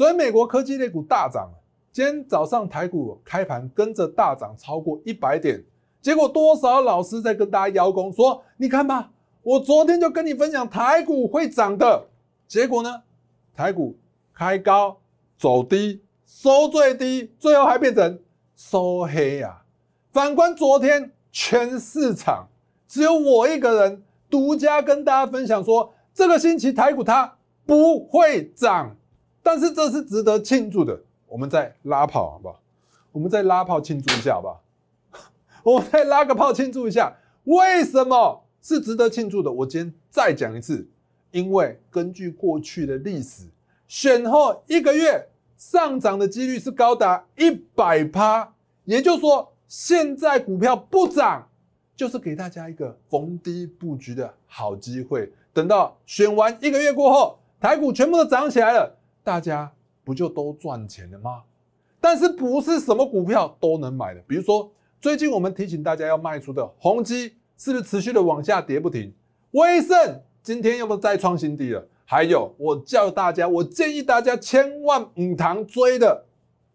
所以美国科技类股大涨，今天早上台股开盘跟着大涨超过一百点，结果多少老师在跟大家邀功说：“你看吧，我昨天就跟你分享台股会涨的。”结果呢，台股开高走低，收最低，最后还变成收黑呀。反观昨天，全市场只有我一个人独家跟大家分享说，这个星期台股它不会涨。但是这是值得庆祝的，我们再拉炮好不好？我们再拉炮庆祝一下好不好？我们再拉个炮庆祝一下。为什么是值得庆祝的？我今天再讲一次，因为根据过去的历史，选后一个月上涨的几率是高达一百趴。也就是说，现在股票不涨，就是给大家一个逢低布局的好机会。等到选完一个月过后，台股全部都涨起来了。大家不就都赚钱了吗？但是不是什么股票都能买的？比如说，最近我们提醒大家要卖出的宏基，是不是持续的往下跌不停？威盛今天又不再创新低了。还有，我叫大家，我建议大家千万唔堂追的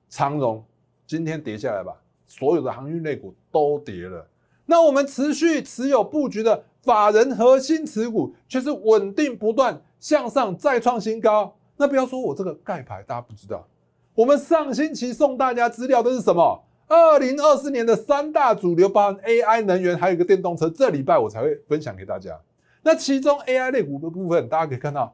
长荣，今天跌下来吧。所有的航运类股都跌了，那我们持续持有布局的法人核心持股，却是稳定不断向上再创新高。那不要说我这个盖牌，大家不知道。我们上星期送大家资料的是什么？二零二四年的三大主流，包含 AI、能源，还有一个电动车。这礼拜我才会分享给大家。那其中 AI 类股的部分，大家可以看到，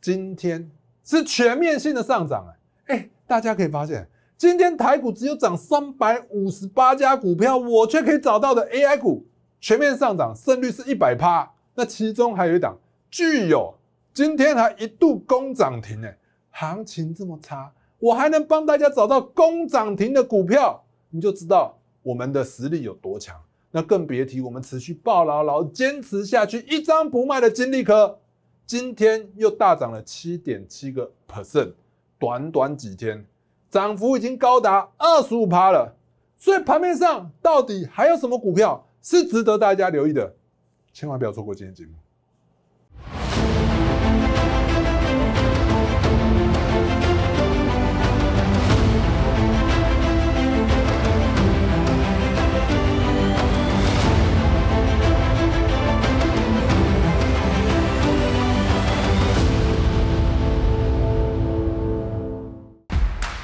今天是全面性的上涨。哎，大家可以发现，今天台股只有涨三百五十八家股票，我却可以找到的 AI 股全面上涨，胜率是一百趴。那其中还有一档具有。今天还一度攻涨停哎，行情这么差，我还能帮大家找到攻涨停的股票，你就知道我们的实力有多强。那更别提我们持续抱牢牢坚持下去，一张不卖的金利科，今天又大涨了七点七个 percent，短短几天涨幅已经高达二十五趴了。所以盘面上到底还有什么股票是值得大家留意的？千万不要错过今天节目。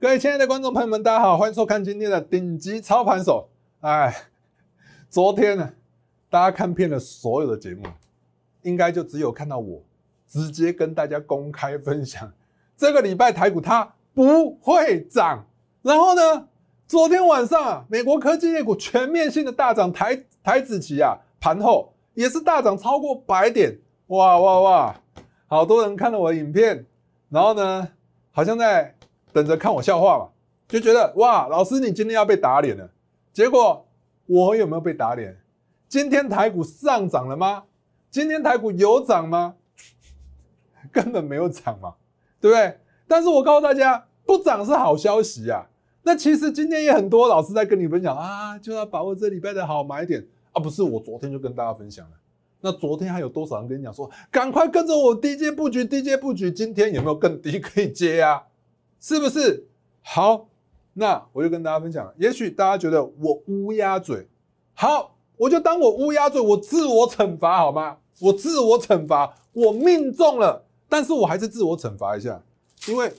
各位亲爱的观众朋友们，大家好，欢迎收看今天的顶级操盘手。哎，昨天呢，大家看遍了所有的节目，应该就只有看到我直接跟大家公开分享，这个礼拜台股它不会涨。然后呢，昨天晚上啊，美国科技业股全面性的大涨，台台子期啊，盘后也是大涨超过百点，哇哇哇！好多人看了我的影片，然后呢，好像在。等着看我笑话吧，就觉得哇，老师你今天要被打脸了。结果我有没有被打脸？今天台股上涨了吗？今天台股有涨吗？根本没有涨嘛，对不对？但是我告诉大家，不涨是好消息啊。那其实今天也很多老师在跟你分享啊，就要把握这礼拜的好买点啊。不是我昨天就跟大家分享了，那昨天还有多少人跟你讲说，赶快跟着我低阶布局，低阶布局，今天有没有更低可以接啊？是不是好？那我就跟大家分享也许大家觉得我乌鸦嘴，好，我就当我乌鸦嘴，我自我惩罚好吗？我自我惩罚，我命中了，但是我还是自我惩罚一下，因为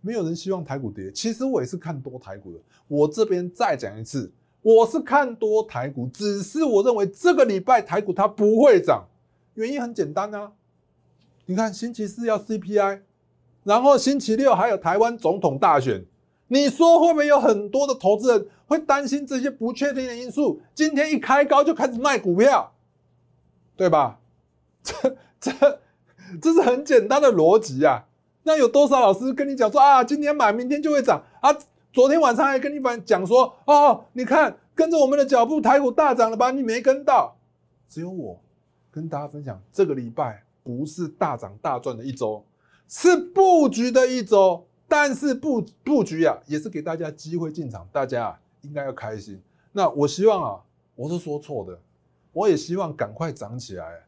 没有人希望台股跌。其实我也是看多台股的，我这边再讲一次，我是看多台股，只是我认为这个礼拜台股它不会涨，原因很简单啊。你看星期四要 CPI。然后星期六还有台湾总统大选，你说会不会有很多的投资人会担心这些不确定的因素？今天一开高就开始卖股票，对吧？这这这是很简单的逻辑啊。那有多少老师跟你讲说啊，今天买明天就会涨啊？昨天晚上还跟你讲说哦，你看跟着我们的脚步，台股大涨了吧？你没跟到，只有我跟大家分享，这个礼拜不是大涨大赚的一周。是布局的一种，但是布布局啊，也是给大家机会进场，大家啊应该要开心。那我希望啊，我是说错的，我也希望赶快涨起来，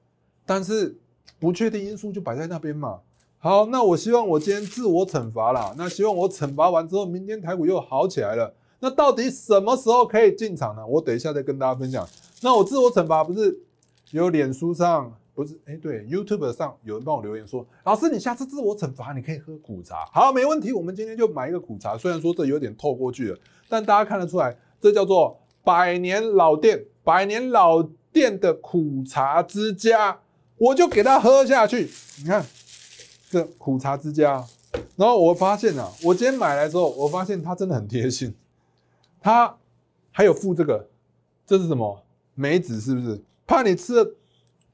但是不确定因素就摆在那边嘛。好，那我希望我今天自我惩罚啦。那希望我惩罚完之后，明天台股又好起来了。那到底什么时候可以进场呢？我等一下再跟大家分享。那我自我惩罚不是有脸书上。不是，哎，对，YouTube 上有人帮我留言说，老师，你下次自我惩罚，你可以喝苦茶。好，没问题，我们今天就买一个苦茶。虽然说这有点透过去，了，但大家看得出来，这叫做百年老店，百年老店的苦茶之家，我就给他喝下去。你看，这苦茶之家，然后我发现了，我今天买来之后，我发现它真的很贴心，它还有附这个，这是什么梅子，是不是？怕你吃了。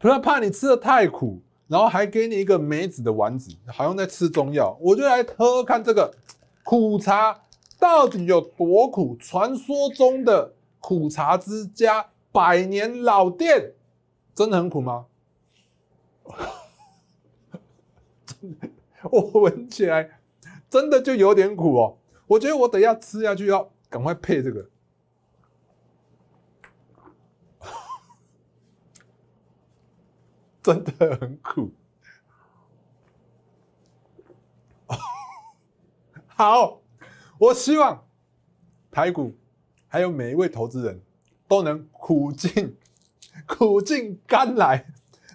不要怕你吃的太苦，然后还给你一个梅子的丸子，好像在吃中药。我就来喝看这个苦茶到底有多苦。传说中的苦茶之家百年老店，真的很苦吗？我闻起来真的就有点苦哦。我觉得我等下吃下去要赶快配这个。真的很苦，好，我希望，台股，还有每一位投资人，都能苦尽，苦尽甘来。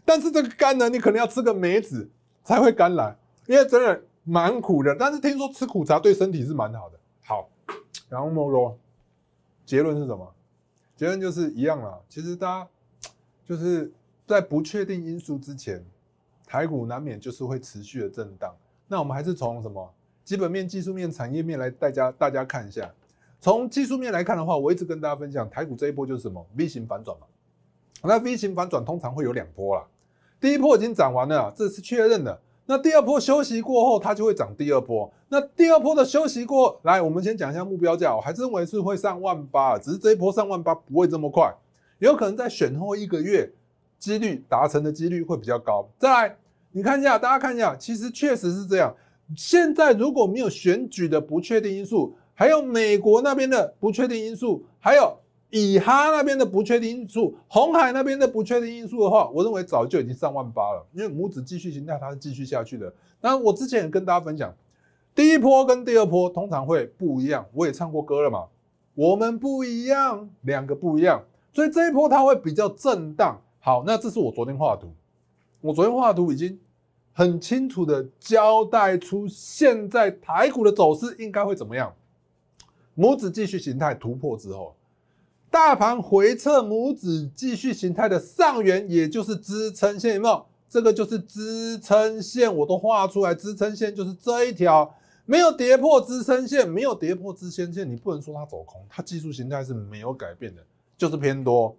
但是这个甘呢，你可能要吃个梅子才会甘来，因为真的蛮苦的。但是听说吃苦茶对身体是蛮好的。好，然后莫罗，结论是什么？结论就是一样了。其实大家就是。在不确定因素之前，台股难免就是会持续的震荡。那我们还是从什么基本面、技术面、产业面来大家大家看一下。从技术面来看的话，我一直跟大家分享台股这一波就是什么 V 型反转嘛。那 V 型反转通常会有两波啦，第一波已经涨完了，这是确认的。那第二波休息过后，它就会涨第二波。那第二波的休息过来，我们先讲一下目标价，我还认为是会上万八，只是这一波上万八不会这么快，有可能在选后一个月。几率达成的几率会比较高。再来，你看一下，大家看一下，其实确实是这样。现在如果没有选举的不确定因素，还有美国那边的不确定因素，还有以哈那边的不确定因素，红海那边的不确定因素的话，我认为早就已经上万八了。因为拇指继续形态它是继续下去的。那我之前也跟大家分享，第一波跟第二波通常会不一样。我也唱过歌了嘛，我们不一样，两个不一样。所以这一波它会比较震荡。好，那这是我昨天画的图，我昨天画的图已经很清楚的交代出现在台股的走势应该会怎么样，拇指继续形态突破之后，大盘回撤拇指继续形态的上缘，也就是支撑线有没有？这个就是支撑线，我都画出来，支撑线就是这一条，没有跌破支撑线，没有跌破支撑线，你不能说它走空，它技术形态是没有改变的，就是偏多。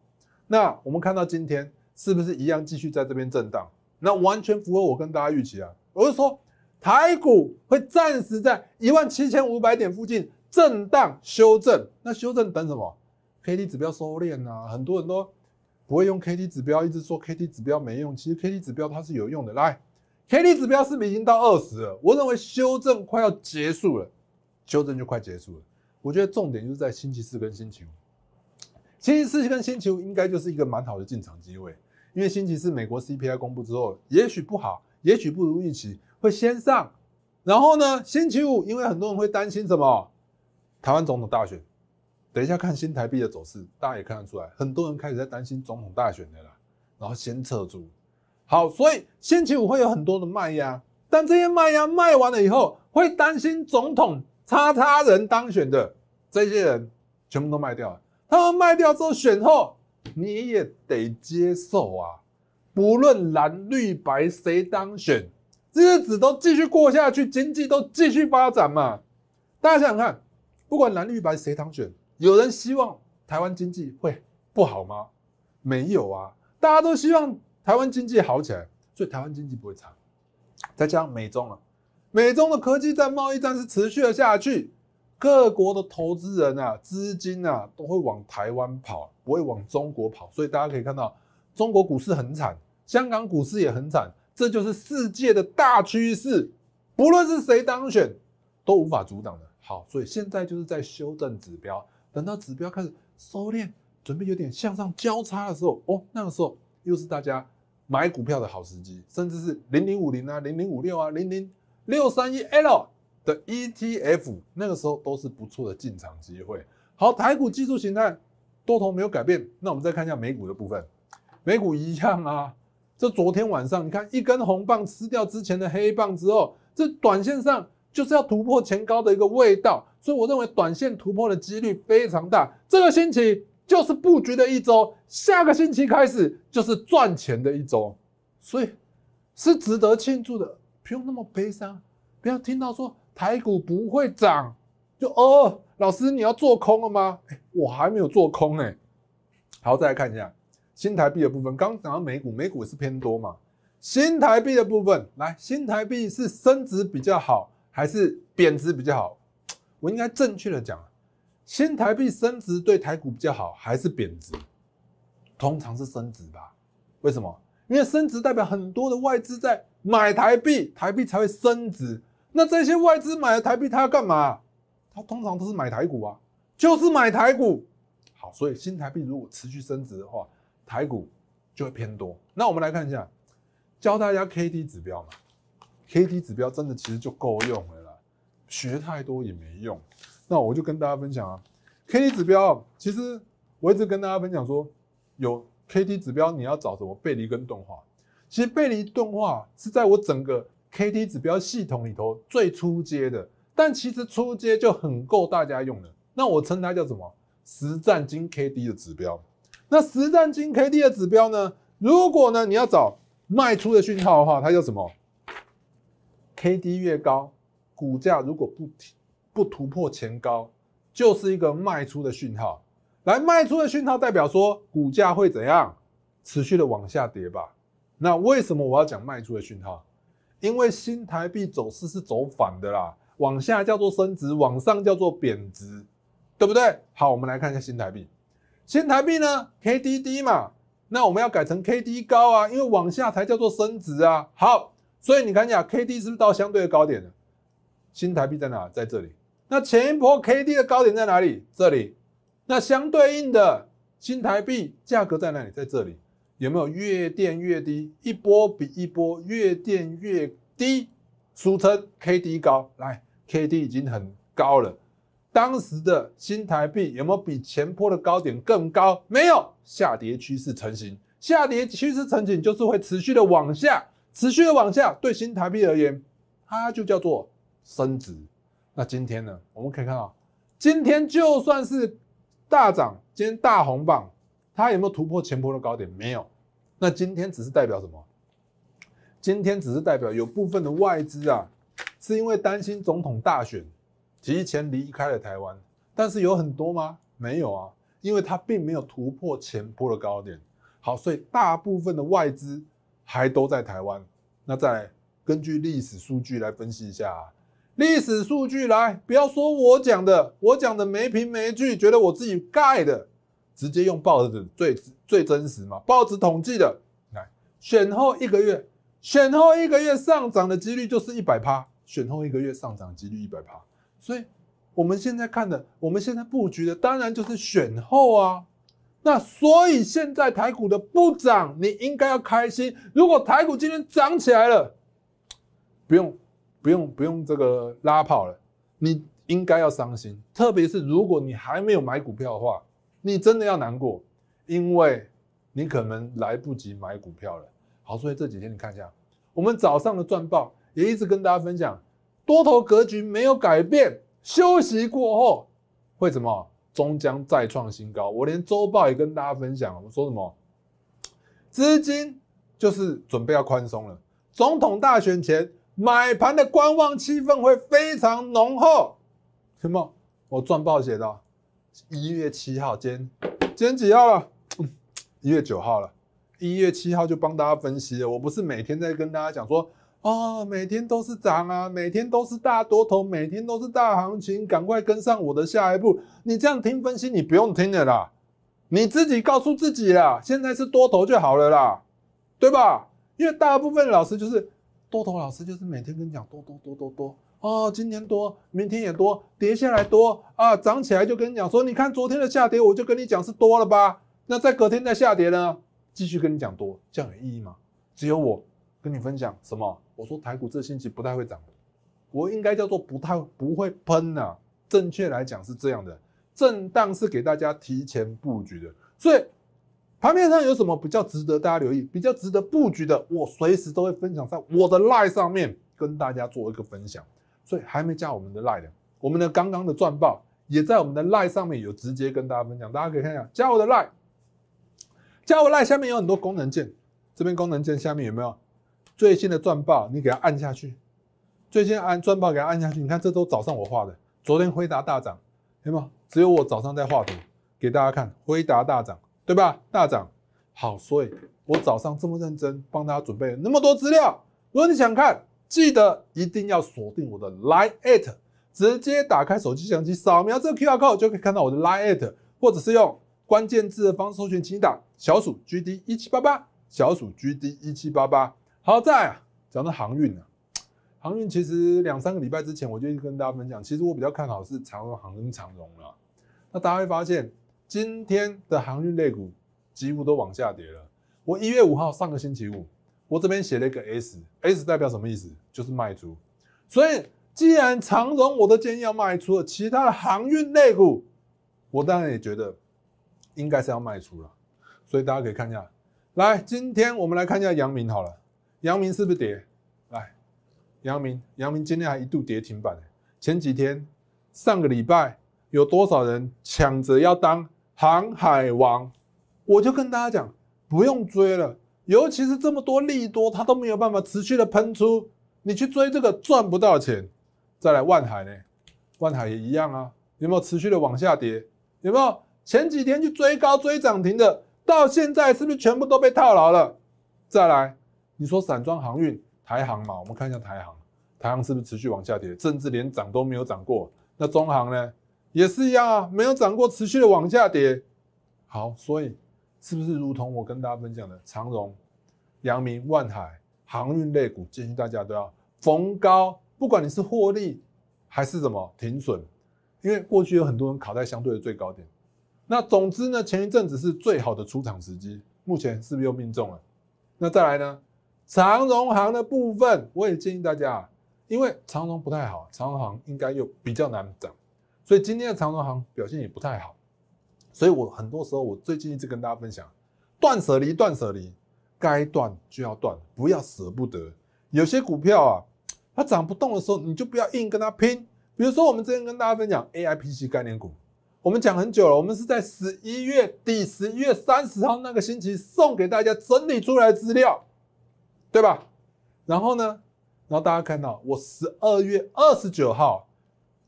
那我们看到今天。是不是一样继续在这边震荡？那完全符合我跟大家预期啊！我是说，台股会暂时在一万七千五百点附近震荡修正。那修正等什么？K D 指标收敛啊！很多人都不会用 K D 指标，一直说 K D 指标没用。其实 K D 指标它是有用的。来，K D 指标是不是已经到二十？我认为修正快要结束了，修正就快结束了。我觉得重点就是在星期四跟星期五。星期四跟星期五应该就是一个蛮好的进场机会。因为星期四美国 CPI 公布之后，也许不好，也许不如预期，会先上。然后呢，星期五，因为很多人会担心什么？台湾总统大选，等一下看新台币的走势，大家也看得出来，很多人开始在担心总统大选的了，然后先撤出。好，所以星期五会有很多的卖压，但这些卖压卖完了以后，会担心总统叉叉人当选的这些人全部都卖掉了，他们卖掉之后，选后。你也得接受啊，不论蓝绿白谁当选，日子都继续过下去，经济都继续发展嘛。大家想想看，不管蓝绿白谁当选，有人希望台湾经济会不好吗？没有啊，大家都希望台湾经济好起来，所以台湾经济不会差。再加上美中了，美中的科技战、贸易战是持续了下去。各国的投资人啊，资金啊，都会往台湾跑，不会往中国跑。所以大家可以看到，中国股市很惨，香港股市也很惨。这就是世界的大趋势，不论是谁当选都无法阻挡的。好，所以现在就是在修正指标，等到指标开始收敛，准备有点向上交叉的时候，哦，那个时候又是大家买股票的好时机，甚至是零零五零啊，零零五六啊，零零六三一 L。的 ETF 那个时候都是不错的进场机会。好，台股技术形态多头没有改变，那我们再看一下美股的部分。美股一样啊，这昨天晚上你看一根红棒吃掉之前的黑棒之后，这短线上就是要突破前高的一个味道，所以我认为短线突破的几率非常大。这个星期就是布局的一周，下个星期开始就是赚钱的一周，所以是值得庆祝的，不用那么悲伤，不要听到说。台股不会涨，就哦，老师你要做空了吗？我还没有做空哎。好，再来看一下新台币的部分。刚刚讲到美股，美股也是偏多嘛。新台币的部分，来，新台币是升值比较好，还是贬值比较好？我应该正确的讲，新台币升值对台股比较好，还是贬值？通常是升值吧？为什么？因为升值代表很多的外资在买台币，台币才会升值。那这些外资买的台币，他要干嘛？他通常都是买台股啊，就是买台股。好，所以新台币如果持续升值的话，台股就会偏多。那我们来看一下，教大家 K D 指标嘛，K D 指标真的其实就够用了啦，学太多也没用。那我就跟大家分享啊，K D 指标，其实我一直跟大家分享说，有 K D 指标你要找什么背离跟动画。其实背离动画是在我整个。K D 指标系统里头最初阶的，但其实初阶就很够大家用了。那我称它叫什么？实战金 K D 的指标。那实战金 K D 的指标呢？如果呢你要找卖出的讯号的话，它叫什么？K D 越高，股价如果不不突破前高，就是一个卖出的讯号。来，卖出的讯号代表说股价会怎样？持续的往下跌吧。那为什么我要讲卖出的讯号？因为新台币走势是走反的啦，往下叫做升值，往上叫做贬值，对不对？好，我们来看一下新台币。新台币呢，K D D 嘛，那我们要改成 K D 高啊，因为往下才叫做升值啊。好，所以你看一下 K D 是不是到相对的高点了？新台币在哪？在这里。那前一波 K D 的高点在哪里？这里。那相对应的新台币价格在哪里？在这里。有没有越垫越低，一波比一波越垫越低，俗称 K D 高。来，K D 已经很高了。当时的新台币有没有比前波的高点更高？没有，下跌趋势成型。下跌趋势成型就是会持续的往下，持续的往下。对新台币而言，它就叫做升值。那今天呢？我们可以看到，今天就算是大涨，今天大红榜。它有没有突破前波的高点？没有。那今天只是代表什么？今天只是代表有部分的外资啊，是因为担心总统大选提前离开了台湾。但是有很多吗？没有啊，因为它并没有突破前波的高点。好，所以大部分的外资还都在台湾。那再根据历史数据来分析一下。啊，历史数据来，不要说我讲的，我讲的没凭没据，觉得我自己盖的。直接用报纸最最真实嘛？报纸统计的来，选后一个月，选后一个月上涨的几率就是一百趴。选后一个月上涨几率一百趴，所以我们现在看的，我们现在布局的，当然就是选后啊。那所以现在台股的不涨，你应该要开心。如果台股今天涨起来了，不用不用不用这个拉跑了，你应该要伤心。特别是如果你还没有买股票的话。你真的要难过，因为你可能来不及买股票了。好，所以这几天你看一下，我们早上的赚报也一直跟大家分享，多头格局没有改变，休息过后会怎么？终将再创新高。我连周报也跟大家分享，我说什么？资金就是准备要宽松了。总统大选前买盘的观望气氛会非常浓厚，什么？我赚报写的。一月七号，今天今天几号了？一月九号了。一月七号就帮大家分析了。我不是每天在跟大家讲说啊，每天都是涨啊，每天都是大多头，每天都是大行情，赶快跟上我的下一步。你这样听分析，你不用听了啦，你自己告诉自己啦，现在是多头就好了啦，对吧？因为大部分老师就是多头，老师就是每天跟你讲多多多多多。哦，今天多，明天也多，跌下来多啊，涨起来就跟你讲说，你看昨天的下跌，我就跟你讲是多了吧？那在隔天再下跌呢，继续跟你讲多，这样有意义吗？只有我跟你分享什么？我说台股这星期不太会涨，我应该叫做不太不会喷呐。正确来讲是这样的，震荡是给大家提前布局的，所以盘面上有什么比较值得大家留意、比较值得布局的，我随时都会分享在我的 Lie 上面跟大家做一个分享。所以还没加我们的 like，我们的刚刚的赚报也在我们的 like 上面有直接跟大家分享，大家可以看一下，加我的 like，加我 like 下面有很多功能键，这边功能键下面有没有最新的赚报？你给它按下去，最近按赚报给它按下去，你看这都早上我画的，昨天辉达大涨，有没有？只有我早上在画图给大家看，辉达大涨，对吧？大涨，好，所以我早上这么认真帮大家准备了那么多资料，如果你想看。记得一定要锁定我的 Line at，直接打开手机相机扫描这个 QR code 就可以看到我的 Line at，或者是用关键字的方式搜寻“请打小鼠 GD 一七八八小鼠 GD 一七八八”。好在啊，讲到航运啊，航运其实两三个礼拜之前我就跟大家分享，其实我比较看好是长荣航空、长荣了。那大家会发现，今天的航运类股几乎都往下跌了。我一月五号，上个星期五。我这边写了一个 S，S 代表什么意思？就是卖出。所以既然长荣我都建议要卖出了，其他的航运类股，我当然也觉得应该是要卖出了。所以大家可以看一下，来，今天我们来看一下阳明好了，阳明是不是跌？来，阳明，阳明今天还一度跌停板哎。前几天、上个礼拜有多少人抢着要当航海王？我就跟大家讲，不用追了。尤其是这么多利多，它都没有办法持续的喷出，你去追这个赚不到钱。再来万海呢，万海也一样啊，有没有持续的往下跌？有没有前几天去追高追涨停的，到现在是不是全部都被套牢了？再来，你说散装航运台航嘛，我们看一下台航，台航是不是持续往下跌，甚至连涨都没有涨过？那中航呢，也是一样，没有涨过，持续的往下跌。好，所以。是不是如同我跟大家分享的长荣、阳明、万海航运类股？建议大家都要逢高，不管你是获利还是什么停损，因为过去有很多人卡在相对的最高点。那总之呢，前一阵子是最好的出场时机，目前是不是又命中了？那再来呢，长荣行的部分，我也建议大家，因为长荣不太好，长荣行应该又比较难涨，所以今天的长荣行表现也不太好。所以我很多时候，我最近一直跟大家分享，断舍离，断舍离，该断就要断，不要舍不得。有些股票啊，它涨不动的时候，你就不要硬跟它拼。比如说，我们之前跟大家分享 A I P C 概念股，我们讲很久了，我们是在十一月底、十一月三十号那个星期送给大家整理出来资料，对吧？然后呢，然后大家看到我十二月二十九号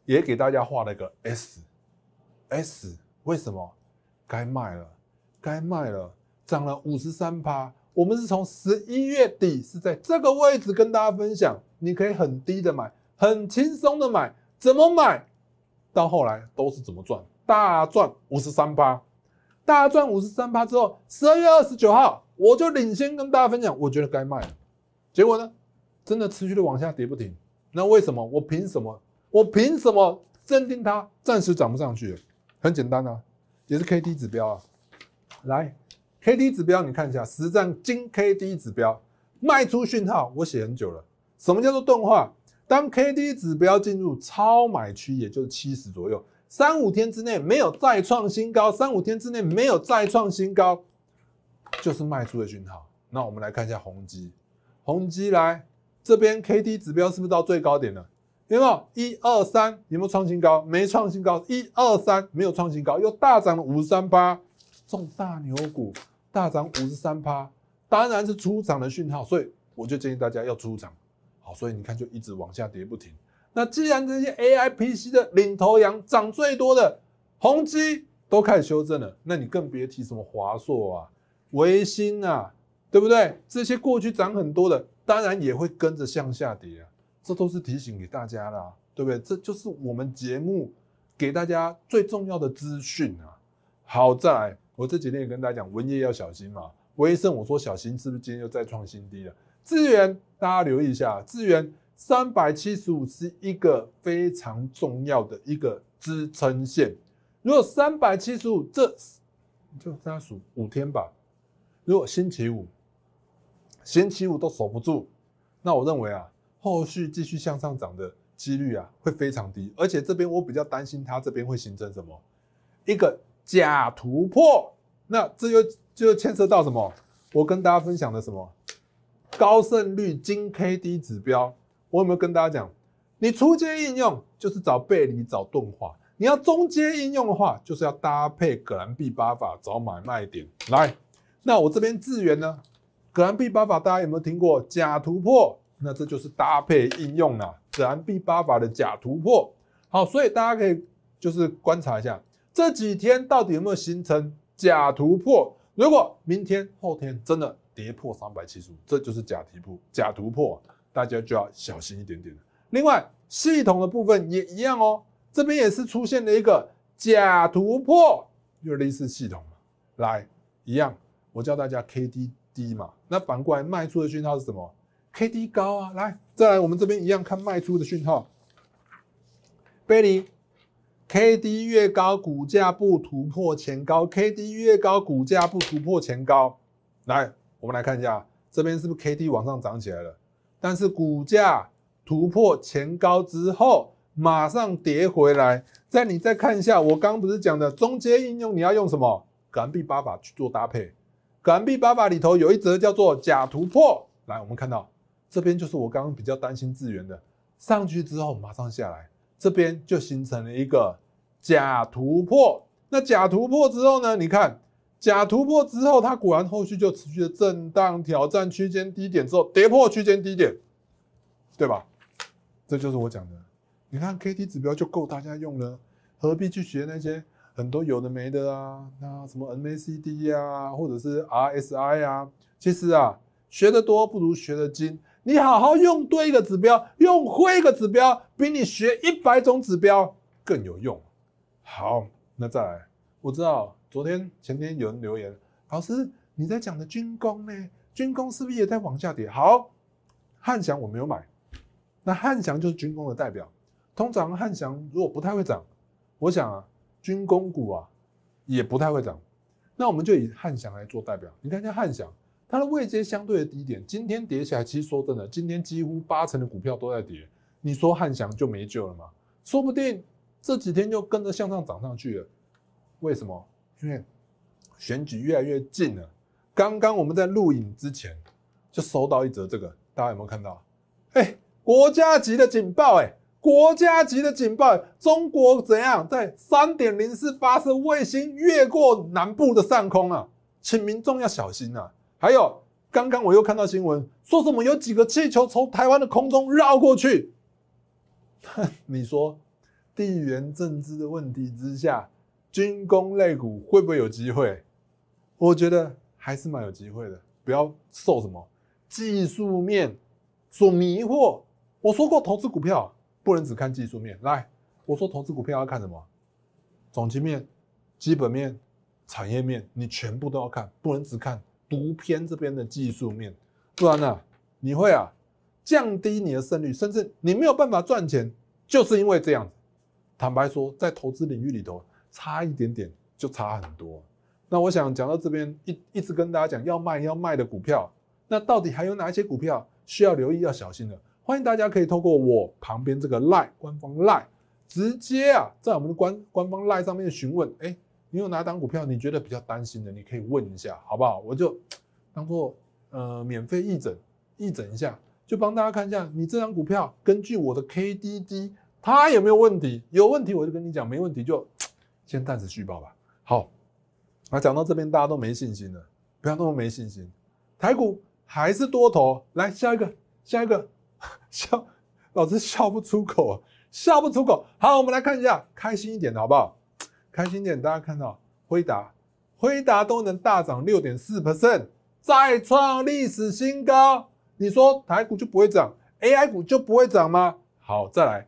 也给大家画了一个 S，S 为什么？该卖了，该卖了，涨了五十三趴。我们是从十一月底是在这个位置跟大家分享，你可以很低的买，很轻松的买，怎么买到后来都是怎么赚，大赚五十三趴，大赚五十三趴之后，十二月二十九号我就领先跟大家分享，我觉得该卖了。结果呢，真的持续的往下跌不停。那为什么？我凭什么？我凭什么认定它暂时涨不上去？很简单啊。也是 KD 指标啊，来，KD 指标你看一下实战金 KD 指标卖出讯号，我写很久了。什么叫做钝化？当 KD 指标进入超买区，也就是七十左右，三五天之内没有再创新高，三五天之内没有再创新高，就是卖出的讯号。那我们来看一下宏基，宏基来这边 KD 指标是不是到最高点了？有没有一二三有没有创新高？没创新高，一二三没有创新高，又大涨了五十三趴，重大牛股大涨五十三趴，当然是出场的讯号，所以我就建议大家要出场。好，所以你看就一直往下跌不停。那既然这些 AIPC 的领头羊涨最多的，宏基都开始修正了，那你更别提什么华硕啊、维新啊，对不对？这些过去涨很多的，当然也会跟着向下跌啊。这都是提醒给大家啦，对不对？这就是我们节目给大家最重要的资讯啊。好在我这几天也跟大家讲，文业要小心嘛。威盛，我说小心，是不是今天又再创新低了？资源，大家留意一下，资源三百七十五是一个非常重要的一个支撑线。如果三百七十五这，就大家数五天吧。如果星期五，星期五都守不住，那我认为啊。后续继续向上涨的几率啊，会非常低。而且这边我比较担心它这边会形成什么一个假突破，那这又就牵涉到什么？我跟大家分享的什么高胜率金 K D 指标，我有没有跟大家讲？你初街应用就是找背离找钝化，你要中阶应用的话，就是要搭配葛兰 B 八法找买卖点来。那我这边资源呢？葛兰 B 八法大家有没有听过？假突破。那这就是搭配应用啊，自然 B 八法的假突破。好，所以大家可以就是观察一下这几天到底有没有形成假突破。如果明天、后天真的跌破三百七十五，这就是假突破、假突破，大家就要小心一点点另外，系统的部分也一样哦，这边也是出现了一个假突破，又类似系统来，一样，我教大家 K D D 嘛，那反过来卖出的讯号是什么？K D 高啊，来，再来，我们这边一样看卖出的讯号。贝 y k D 越高，股价不突破前高；K D 越高，股价不突破前高。来，我们来看一下，这边是不是 K D 往上涨起来了？但是股价突破前高之后，马上跌回来。再你再看一下，我刚不是讲的中间应用，你要用什么港币八法去做搭配？港币八法里头有一则叫做假突破。来，我们看到。这边就是我刚刚比较担心资源的上去之后马上下来，这边就形成了一个假突破。那假突破之后呢？你看，假突破之后，它果然后续就持续的震荡挑战区间低点，之后跌破区间低点，对吧？这就是我讲的。你看 K D 指标就够大家用了，何必去学那些很多有的没的啊？那什么 N A C D 呀，或者是 R S I 呀？其实啊，学的多不如学的精。你好好用对一个指标，用会一个指标，比你学一百种指标更有用。好，那再来，我知道昨天前天有人留言，老师你在讲的军工呢？军工是不是也在往下跌？好，汉翔我没有买，那汉翔就是军工的代表。通常汉翔如果不太会涨，我想啊，军工股啊也不太会涨。那我们就以汉翔来做代表，你看下汉翔。它的位阶相对的低点，今天跌起来，其实说真的，今天几乎八成的股票都在跌。你说汉翔就没救了吗？说不定这几天就跟着向上涨上去了。为什么？因为选举越来越近了。刚刚我们在录影之前就收到一则这个，大家有没有看到？哎，国家级的警报！哎，国家级的警报！中国怎样在三点零四发射卫星，越过南部的上空啊？请民众要小心啊！还有，刚刚我又看到新闻，说什么有几个气球从台湾的空中绕过去。你说，地缘政治的问题之下，军工类股会不会有机会？我觉得还是蛮有机会的。不要受什么技术面所迷惑。我说过，投资股票不能只看技术面。来，我说投资股票要看什么？总经面、基本面、产业面，你全部都要看，不能只看。独偏这边的技术面，不然呢，你会啊降低你的胜率，甚至你没有办法赚钱，就是因为这样。坦白说，在投资领域里头，差一点点就差很多。那我想讲到这边，一一直跟大家讲要卖要卖的股票，那到底还有哪一些股票需要留意要小心的？欢迎大家可以透过我旁边这个赖官方赖，直接啊在我们的官官方赖上面询问，哎。你有哪档股票你觉得比较担心的？你可以问一下，好不好？我就 当做呃免费义诊，义诊一下，就帮大家看一下你这张股票，根据我的 KDD，它有没有问题？有问题我就跟你讲，没问题就 先暂时续报吧。好，那讲到这边大家都没信心了，不要那么没信心。台股还是多头，来下一个，下一个，笑，老子笑不出口，笑不出口。好，我们来看一下，开心一点的好不好？开心点，大家看到辉达，辉达都能大涨六点四 %，percent，再创历史新高。你说台股就不会涨，AI 股就不会涨吗？好，再来，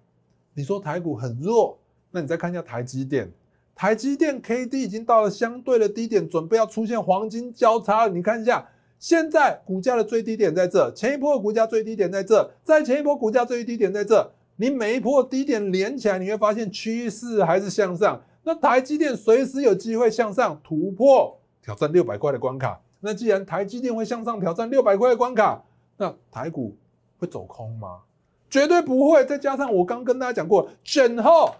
你说台股很弱，那你再看一下台积电，台积电 K D 已经到了相对的低点，准备要出现黄金交叉了。你看一下，现在股价的最低点在这，前一波股价最低点在这，在前一波股价最低点在这，你每一波低点连起来，你会发现趋势还是向上。那台积电随时有机会向上突破，挑战六百块的关卡。那既然台积电会向上挑战六百块的关卡，那台股会走空吗？绝对不会。再加上我刚跟大家讲过，选后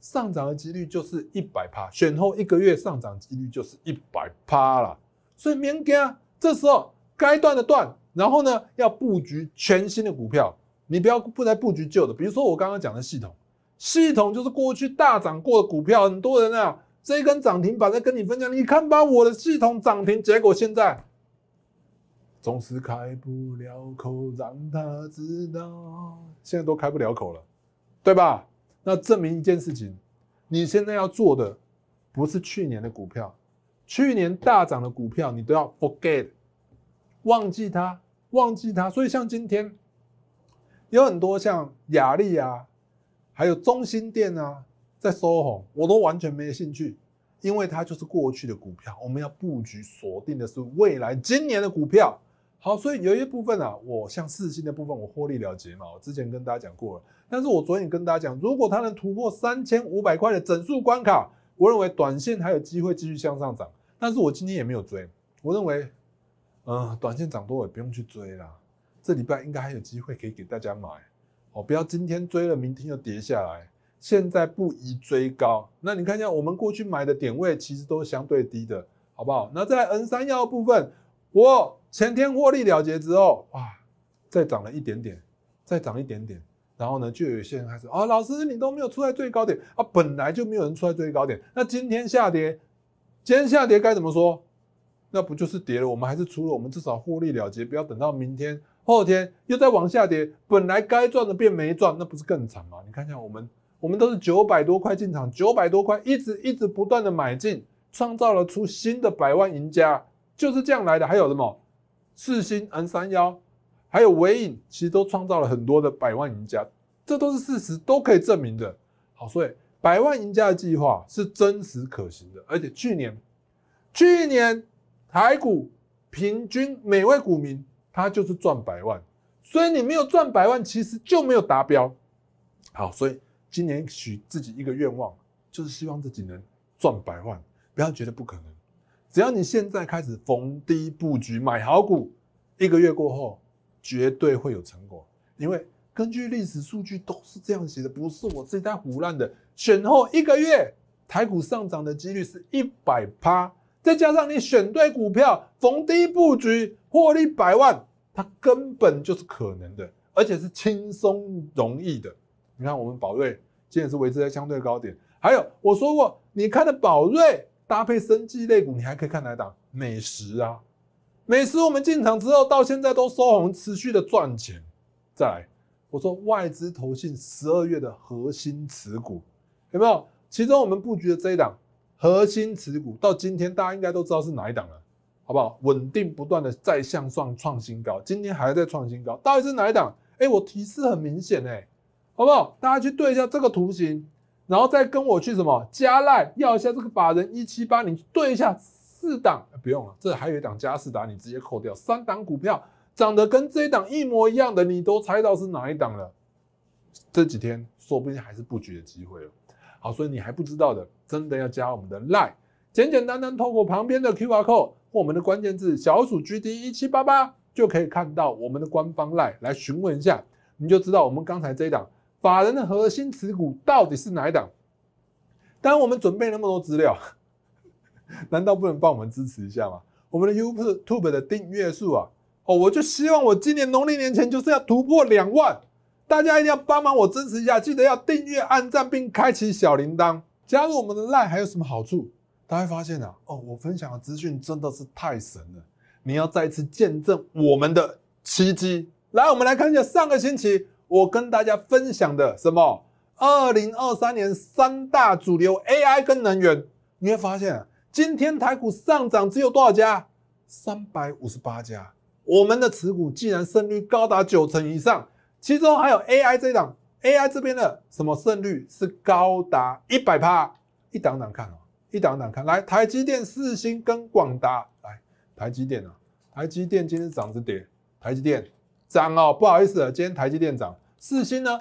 上涨的几率就是一百趴，选后一个月上涨几率就是一百趴了。所以名家这时候该断的断，然后呢要布局全新的股票，你不要不再布局旧的。比如说我刚刚讲的系统。系统就是过去大涨过的股票，很多人啊，这一根涨停板在跟你分享，你看，把我的系统涨停，结果现在总是开不了口，让他知道，现在都开不了口了，对吧？那证明一件事情，你现在要做的不是去年的股票，去年大涨的股票，你都要 forget，忘记它，忘记它。所以像今天，有很多像雅丽啊。还有中心店啊，在 SoHo，我都完全没有兴趣，因为它就是过去的股票。我们要布局锁定的是未来今年的股票。好，所以有一部分啊，我像四星的部分，我获利了结嘛。我之前跟大家讲过了，但是我昨天跟大家讲，如果它能突破三千五百块的整数关卡，我认为短线还有机会继续向上涨。但是我今天也没有追，我认为，嗯，短线涨多也不用去追啦。这礼拜应该还有机会可以给大家买。哦，不要今天追了，明天又跌下来。现在不宜追高。那你看一下，我们过去买的点位其实都是相对低的，好不好？那在 N 三幺部分，我前天获利了结之后，哇，再涨了一点点，再涨一点点，然后呢，就有些人开始啊，老师你都没有出来最高点啊，本来就没有人出来最高点。那今天下跌，今天下跌该怎么说？那不就是跌了？我们还是出了，我们至少获利了结，不要等到明天。后天又在往下跌，本来该赚的变没赚，那不是更惨吗？你看一下我们，我们都是九百多块进场，九百多块一直一直不断的买进，创造了出新的百万赢家，就是这样来的。还有什么四星 N 三幺，还有尾影，其实都创造了很多的百万赢家，这都是事实，都可以证明的。好，所以百万赢家的计划是真实可行的，而且去年，去年台股平均每位股民。他就是赚百万，所以你没有赚百万，其实就没有达标。好，所以今年许自己一个愿望，就是希望自己能赚百万，不要觉得不可能。只要你现在开始逢低布局买好股，一个月过后绝对会有成果。因为根据历史数据都是这样写的，不是我自己在胡乱的。选后一个月，台股上涨的几率是一百趴。再加上你选对股票，逢低布局，获利百万，它根本就是可能的，而且是轻松容易的。你看我们宝瑞，今天是维持在相对高点。还有我说过，你看的宝瑞搭配生技类股，你还可以看哪档？美食啊，美食我们进场之后到现在都收红，持续的赚钱。再来，我说外资投信十二月的核心持股有没有？其中我们布局的这一档。核心持股到今天，大家应该都知道是哪一档了，好不好？稳定不断的再向上创新高，今天还在创新高，到底是哪一档？哎，我提示很明显哎，好不好？大家去对一下这个图形，然后再跟我去什么加赖要一下这个法人一七八零，对一下四档，不用了，这还有一档加士达，你直接扣掉。三档股票长得跟这一档一模一样的，你都猜到是哪一档了？这几天说不定还是布局的机会好，所以你还不知道的，真的要加我们的 Lie，简简单单透过旁边的 QR code 或我们的关键字小数 GD 一七八八，就可以看到我们的官方 Lie 来询问一下，你就知道我们刚才这一档法人的核心持股到底是哪一档。当我们准备那么多资料，难道不能帮我们支持一下吗？我们的 YouTube 的订阅数啊，哦，我就希望我今年农历年前就是要突破两万。大家一定要帮忙我支持一下，记得要订阅、按赞并开启小铃铛，加入我们的赖还有什么好处？大家发现啊，哦，我分享的资讯真的是太神了！你要再一次见证我们的奇迹。来，我们来看一下上个星期我跟大家分享的什么？二零二三年三大主流 AI 跟能源，你会发现今天台股上涨只有多少家？三百五十八家，我们的持股竟然胜率高达九成以上。其中还有 AI 这档，AI 这边的什么胜率是高达一百趴，一档档看哦，一档档看。来，台积电、四星跟广达。来，台积电啊，台积电今天涨着跌，台积电涨哦，不好意思今天台积电涨。四星呢？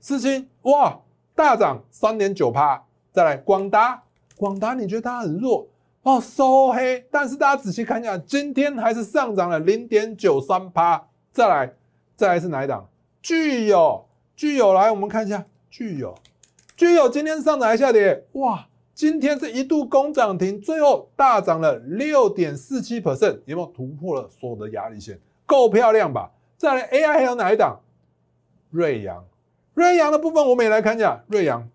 四星哇，大涨三点九趴。再来，广达，广达你觉得它很弱哦，收黑。但是大家仔细看一下，今天还是上涨了零点九三趴。再来，再来是哪一档？具有具有来，我们看一下具有具有今天是上涨还是下跌？哇，今天是一度攻涨停，最后大涨了六点四七 percent，有没有突破了所有的压力线？够漂亮吧？再来 AI 还有哪一档？瑞阳，瑞阳的部分我们也来看一下，瑞阳，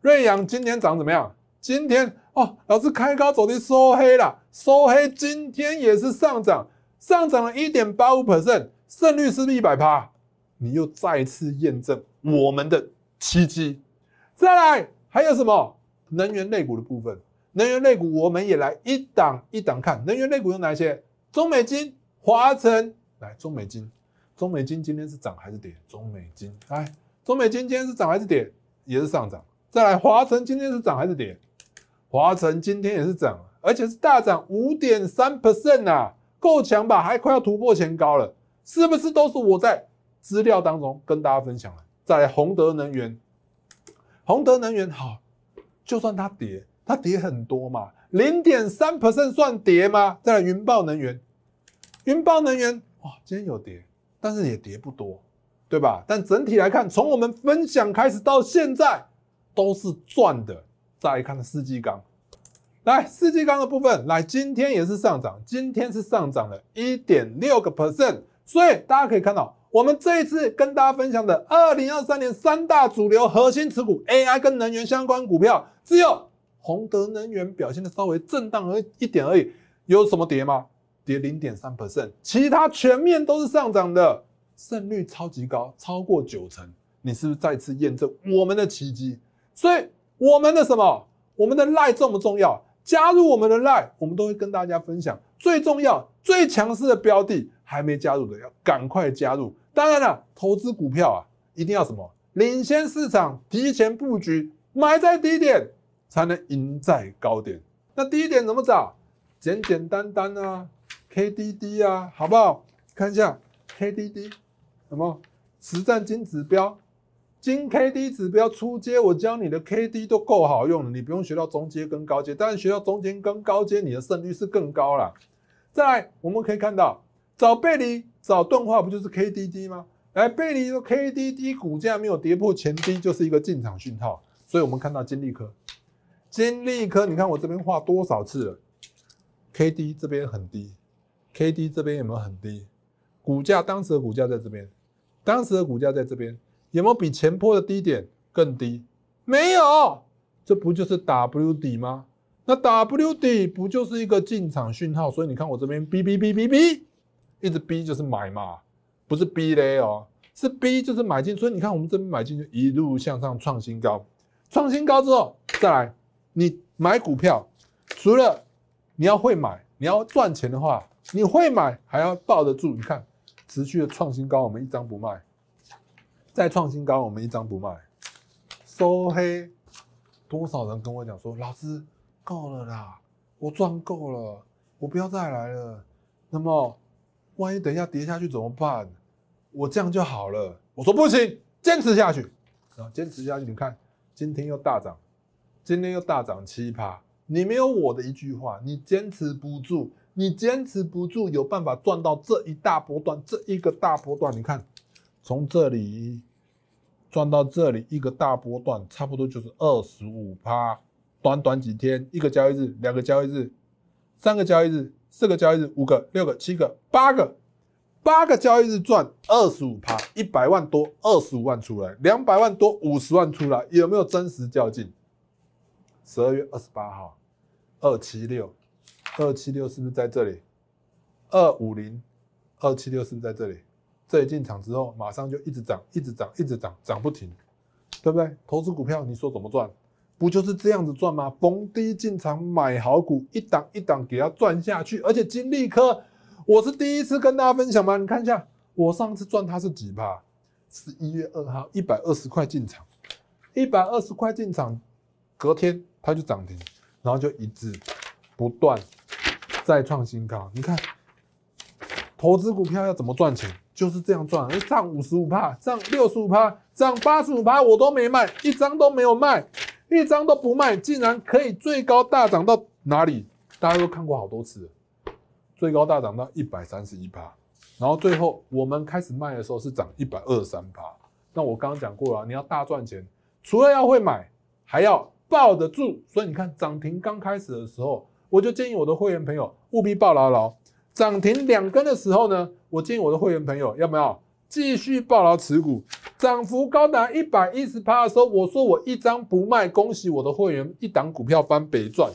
瑞阳今天涨怎么样？今天哦，老师开高走低收黑了，收黑，今天也是上涨，上涨了一点八五 percent，胜率是不是一百趴？你又再次验证我们的奇迹。再来，还有什么能源类股的部分？能源类股我们也来一档一档看。能源类股有哪些？中美金、华晨。来，中美金，中美金今天是涨还是跌？中美金，来，中美金今天是涨还是跌？也是上涨。再来，华晨今天是涨还是跌？华晨今天也是涨，而且是大涨五点三 percent 啊，够强吧？还快要突破前高了，是不是都是我在？资料当中跟大家分享了，在宏德能源，宏德能源好，就算它跌，它跌很多嘛，零点三 percent 算跌吗？再来云豹能源，云豹能源哇，今天有跌，但是也跌不多，对吧？但整体来看，从我们分享开始到现在都是赚的。再来看四季钢，来四季钢的部分，来今天也是上涨，今天是上涨了一点六个 percent，所以大家可以看到。我们这一次跟大家分享的二零二三年三大主流核心持股 AI 跟能源相关股票，只有宏德能源表现的稍微震荡而一点而已，有什么跌吗？跌零点三 percent，其他全面都是上涨的，胜率超级高，超过九成。你是不是再次验证我们的奇迹？所以我们的什么？我们的 Lie 重不重要？加入我们的 Lie，我们都会跟大家分享最重要、最强势的标的。还没加入的要赶快加入。当然了，投资股票啊，一定要什么领先市场，提前布局，买在低点，才能赢在高点。那低点怎么找？简简单单啊，K D D 啊，好不好？看一下 K D D，什么实战金指标，金 K D 指标出街，我教你的 K D 都够好用了，你不用学到中阶跟高阶。当然，学到中间跟高阶，你的胜率是更高了。再来，我们可以看到。找背离，找钝化，不就是 K D D 吗？来背离说 K D D 股价没有跌破前低，就是一个进场讯号。所以我们看到金利科，金利科，你看我这边画多少次了 K D 这边很低，K D 这边有没有很低？股价当时的股价在这边，当时的股价在这边有没有比前坡的低点更低？没有，这不就是 W 底吗？那 W 底不就是一个进场讯号？所以你看我这边 B B B B B。一直逼就是买嘛，不是逼嘞哦，是逼就是买进，所以你看我们这边买进就一路向上创新高，创新高之后再来，你买股票除了你要会买，你要赚钱的话，你会买还要抱得住。你看持续的创新高，我们一张不卖，再创新高我们一张不卖，收黑多少人跟我讲说，老师够了啦，我赚够了，我不要再来了，那么。万一等一下跌下去怎么办？我这样就好了。我说不行，坚持下去。然后坚持下去，你看，今天又大涨，今天又大涨七趴。你没有我的一句话，你坚持不住，你坚持不住。有办法赚到这一大波段，这一个大波段，你看，从这里赚到这里一个大波段，差不多就是二十五趴。短短几天，一个交易日，两个交易日，三个交易日。四个交易日，五个、六个、七个、八个，八个交易日赚二十五趴，一百万多，二十五万出来，两百万多，五十万出来，有没有真实较劲？十二月二十八号，二七六，二七六是不是在这里？二五零，二七六是不是在这里？这里进场之后，马上就一直涨，一直涨，一直涨，涨不停，对不对？投资股票，你说怎么赚？不就是这样子赚吗？逢低进场买好股，一档一档给它赚下去。而且金利科，我是第一次跟大家分享嘛。你看一下，我上次赚它是几趴？十一月二号一百二十块进场，一百二十块进场，隔天它就涨停，然后就一直不断再创新高。你看，投资股票要怎么赚钱？就是这样赚，涨五十五趴，涨六十五趴，涨八十五趴，我都没卖，一张都没有卖。一张都不卖，竟然可以最高大涨到哪里？大家都看过好多次，最高大涨到一百三十一趴，然后最后我们开始卖的时候是涨一百二十三趴。那我刚刚讲过了，你要大赚钱，除了要会买，还要抱得住。所以你看涨停刚开始的时候，我就建议我的会员朋友务必抱牢牢。涨停两根的时候呢，我建议我的会员朋友要不要？继续爆牢持股，涨幅高达一百一十趴的时候，我说我一张不卖，恭喜我的会员一档股票翻倍赚，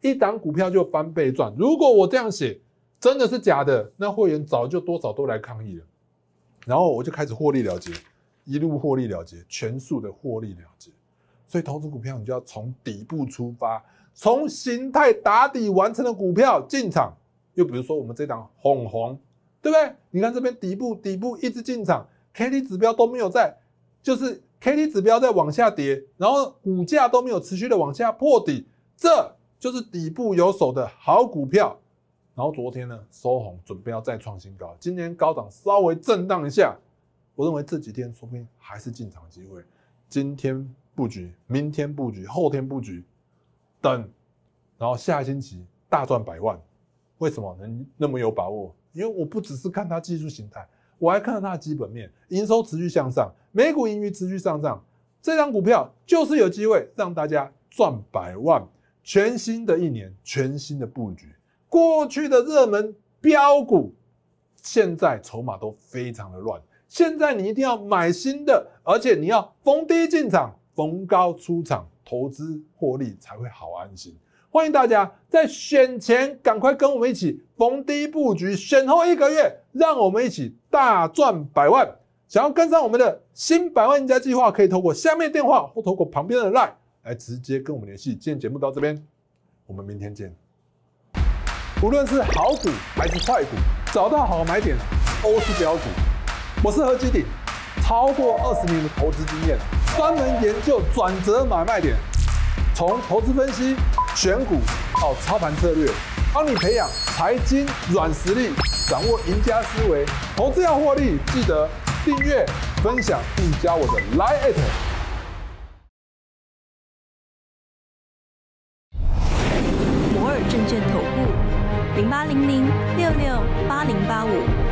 一档股票就翻倍赚。如果我这样写，真的是假的，那会员早就多少都来抗议了。然后我就开始获利了结，一路获利了结，全数的获利了结。所以投资股票，你就要从底部出发，从形态打底完成的股票进场。又比如说我们这档红红对不对？你看这边底部底部一直进场，K D 指标都没有在，就是 K D 指标在往下跌，然后股价都没有持续的往下破底，这就是底部有手的好股票。然后昨天呢收红，准备要再创新高。今天高涨稍微震荡一下，我认为这几天说不定还是进场机会。今天布局，明天布局，后天布局，等，然后下星期大赚百万。为什么能那么有把握？因为我不只是看它技术形态，我还看到它的基本面，营收持续向上，每股盈余持续上涨，这张股票就是有机会让大家赚百万。全新的一年，全新的布局，过去的热门标股，现在筹码都非常的乱。现在你一定要买新的，而且你要逢低进场，逢高出场，投资获利才会好安心。欢迎大家在选前赶快跟我们一起逢低布局，选后一个月让我们一起大赚百万。想要跟上我们的新百万家计划，可以透过下面电话或透过旁边的 LINE 来直接跟我们联系。今天节目到这边，我们明天见。无论是好股还是坏股，找到好买点都是标股。我是何基鼎，超过二十年的投资经验，专门研究转折买卖点，从投资分析。选股到操盘策略，帮你培养财经软实力，掌握赢家思维。投资要获利，记得订阅、分享并加我的 LINE ID：摩尔证券投顾零八零零六六八零八五。